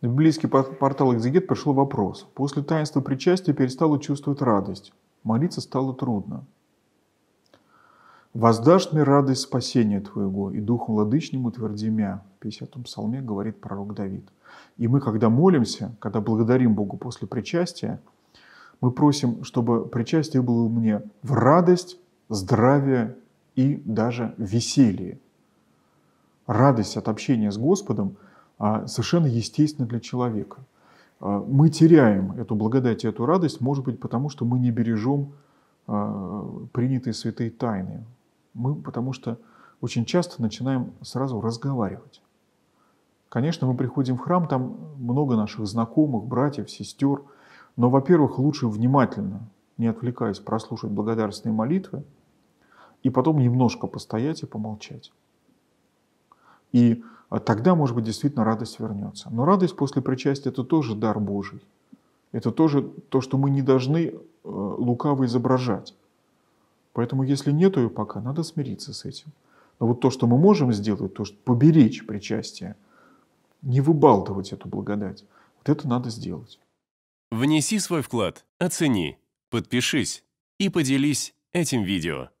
На библейский портал «Экзегет» пришел вопрос. После таинства причастия перестала чувствовать радость. Молиться стало трудно. «Воздашь мне радость спасения Твоего, и Духом Владычным утверди мя». В 50-м псалме говорит пророк Давид. И мы, когда молимся, когда благодарим Богу после причастия, мы просим, чтобы причастие было мне в радость, здравие и даже веселье. Радость от общения с Господом – а совершенно естественно для человека. А мы теряем эту благодать и эту радость, может быть, потому что мы не бережем а, принятые святые тайны. Мы потому что очень часто начинаем сразу разговаривать. Конечно, мы приходим в храм, там много наших знакомых, братьев, сестер. Но, во-первых, лучше внимательно, не отвлекаясь, прослушать благодарственные молитвы и потом немножко постоять и помолчать. И а, тогда, может быть, действительно радость вернется. Но радость после причастия – это тоже дар Божий. Это тоже то, что мы не должны э, лукаво изображать. Поэтому, если нет ее пока, надо смириться с этим. Но вот то, что мы можем сделать, то, что поберечь причастие, не выбалтывать эту благодать, вот это надо сделать. Внеси свой вклад, оцени, подпишись и поделись этим видео.